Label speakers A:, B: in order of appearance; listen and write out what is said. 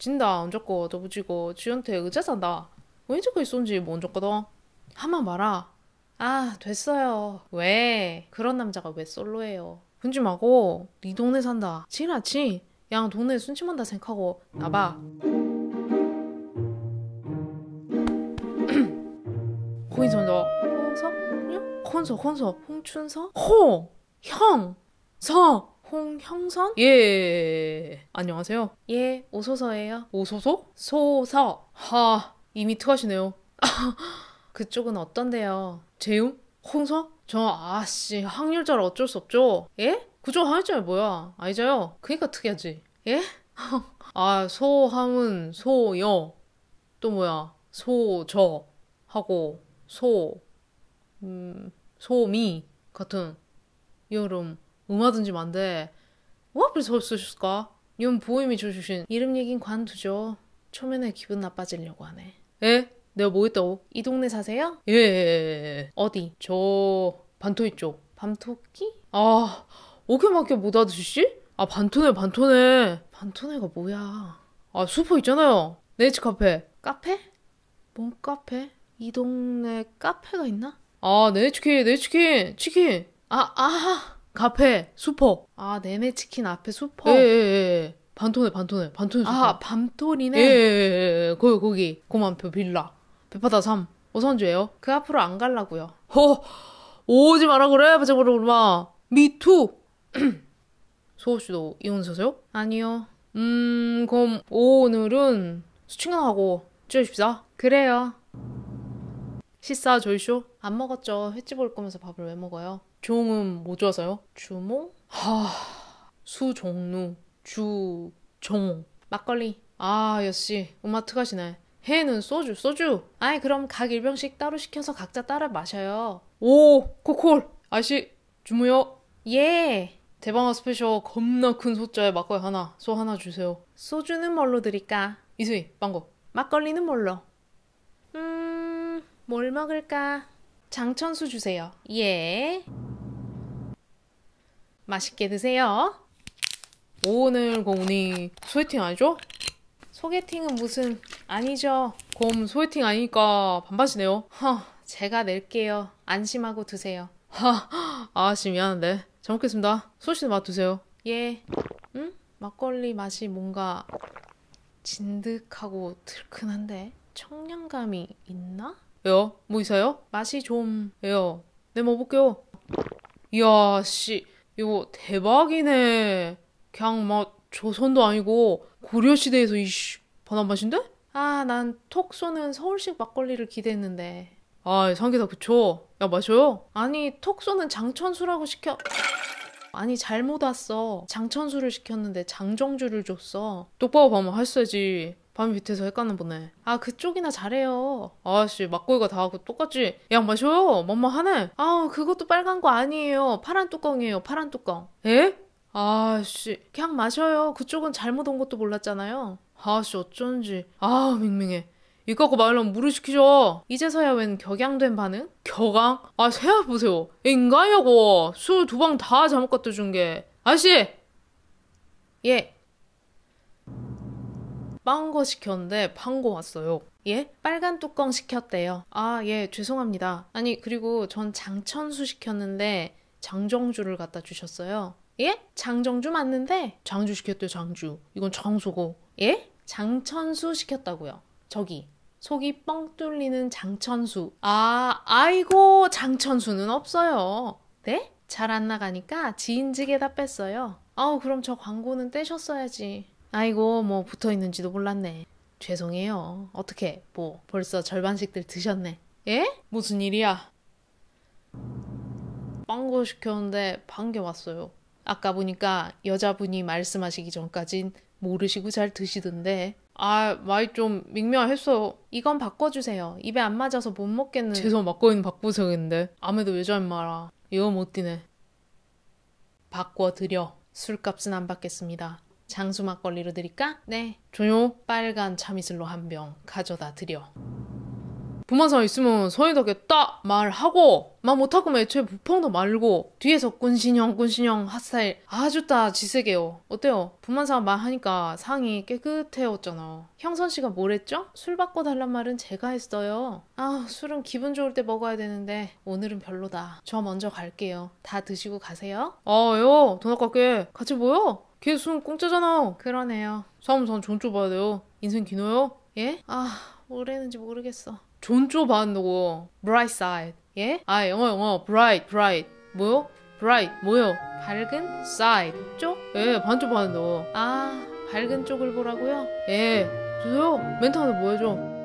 A: 진다 언제고 더부지고 지한태 의자산다 왜 저거 있었는지 못 줬거든 한번 봐라 아 됐어요 왜 그런 남자가 왜 솔로예요 흔지 말고네 동네 산다 지나치 양 동네 순침한다 생각하고 나봐 고인선도 서 콘서 콘서 홍춘서? 호! 형! 서! 홍형선? 예. 안녕하세요. 예, 오소서예요. 오소서 소서. 하, 이미 트하시네요 그쪽은 어떤데요? 재움? 홍서? 저 아씨 확률자를 어쩔 수 없죠. 예? 그중 확률자야 뭐야? 아니자요. 그니까 특이하지. 예? 아, 소함은 소여. 또 뭐야? 소저 하고 소 음, 소미 같은 여름 얼마든지 만데 뭐 앞을 서있으실까? 윤 보임이 주신 이름 얘긴 관두죠. 초면에 기분 나빠지려고 하네. 에? 내가 뭐 했다고? 이 동네 사세요? 예. 예. 예, 예. 어디? 저 반토이 쪽. 반토끼? 아, 오케마케못 알아주시? 아, 반토네, 반토네. 반토네가 뭐야? 아, 슈퍼 있잖아요. 네이치 카페. 카페? 뭔 카페? 이 동네 카페가 있나? 아, 네이치킨, 네이치킨, 치킨. 아, 아. 하 카페 슈퍼. 아 네네 치킨 앞에 슈퍼. 예예예. 예, 반토네 반토네 반토네. 슈퍼. 아 밤토리네. 예예예. 예, 예. 거기 거기 고만표 빌라 베파다 3 오선주예요. 그 앞으로 안 갈라고요. 허 오지 마라 그래 바짝바라 그마 미투. 소호 씨도 이혼하세요? 아니요. 음 그럼 오늘은 수칭하고 쪼십시다. 그래요. 식사 조이쇼? 안 먹었죠. 횟집 올 거면서 밥을 왜 먹어요? 종은 뭐줘서요? 주몽? 하... 수종루 주종 막걸리 아 역시 엄마 특하시네 해는 소주 소주 아이 그럼 각 일병씩 따로 시켜서 각자 따라 마셔요 오 코콜 아씨 주무요 예 대방어 스페셜 겁나 큰 소자에 막걸리 하나 소 하나 주세요 소주는 뭘로 드릴까 이수희 빵거 막걸리는 뭘로 음 뭘 먹을까 장천수 주세요 예 맛있게 드세요. 오늘 고은이 소개팅 아니죠? 소개팅은 무슨 아니죠. 곰 소개팅 아니니까 반바지네요. 허, 제가 낼게요. 안심하고 드세요. 허, 아, 아씨 미안한데 잘 먹겠습니다. 소시는맛 드세요. 예. 음? 막걸리 맛이 뭔가 진득하고 들큰한데 청량감이 있나? 왜요? 뭐 있어요? 맛이 좀 왜요? 네 먹어볼게요. 이야 씨. 이거 대박이네. 그냥 막 조선도 아니고 고려시대에서 이씨 바나맛인데? 아, 난톡 쏘는 서울식 막걸리를 기대했는데. 아, 상기사 그쵸? 야, 마셔요. 아니, 톡 쏘는 장천수라고 시켜. 아니, 잘못 왔어. 장천수를 시켰는데 장정주를 줬어. 똑바로 봐면 했어지 밤 밑에서 헷가나 보네. 아, 그쪽이나 잘해요. 아씨, 막걸리가 다 하고 똑같지 야, 마셔요. 뭔마 하네. 아, 그것도 빨간 거 아니에요. 파란 뚜껑이에요. 파란 뚜껑. 에? 아씨, 그냥 마셔요. 그쪽은 잘못 온 것도 몰랐잖아요. 아씨, 어쩐지. 아, 밍밍해. 이 갖고 말로면 물을 시키죠. 이제서야 웬 격양된 반응? 격앙 아, 생각해보세요. 인간이라고. 술 두 방 다 잘못 갖다 준 게. 아씨! 예, 빵거 시켰는데 판거 왔어요. 예? 빨간 뚜껑 시켰대요. 아, 예, 죄송합니다. 아니, 그리고 전 장천수 시켰는데 장정주를 갖다 주셨어요. 예? 장정주 맞는데? 장주 시켰대요, 장주. 이건 장소고. 예? 장천수 시켰다고요. 저기, 속이 뻥 뚫리는 장천수. 아, 아이고, 장천수는 없어요. 네? 잘 안 나가니까 지인지게 다 뺐어요. 아우, 그럼 저 광고는 떼셨어야지. 아이고 뭐 붙어 있는지도 몰랐네. 죄송해요. 어떻게 뭐 벌써 절반씩들 드셨네. 예? 무슨 일이야? 빵거 시켰는데 반개 왔어요. 아까 보니까 여자분이 말씀하시기 전까진 모르시고 잘 드시던데. 아, 말이 좀 밍밍했어요. 이건 바꿔주세요. 입에 안 맞아서 못 먹겠는. 죄송, 막고있는 바꾸세요인데. 아무도 왜잘 말아. 이거 못 뛰네. 바꿔드려. 술값은 안 받겠습니다. 장수 막걸리로 드릴까? 네. 조요. 빨간 참이슬로 한 병 가져다 드려. 부마사 있으면 서해덕겠다 말하고 말 못하고 애초에 부평도 말고 뒤에서 꾼신형 꾼신형 핫스타일 아주 다 지세게요 어때요? 부마사 말하니까 상이 깨끗해졌잖아 형선씨가 뭐랬죠? 술 바꿔달란 말은 제가 했어요 아 술은 기분 좋을 때 먹어야 되는데 오늘은 별로다 저 먼저 갈게요 다 드시고 가세요 아요 돈 아깝게 같이 모여 계속 공짜잖아. 그러네요. 다음 전 존쪼 봐야 돼요. 인생 기노요? 예? 아, 뭐라는지 모르겠어. 존쪼 봐한다고. Bright side. 예? 아, 영어 영어. Bright, bright. 뭐요? Bright. 뭐요? 밝은 side. 쪽? 예, 반쪽 봐한다고. 아, 밝은 쪽을 보라고요? 예. 주세요. 멘트 하나 뭐 해줘?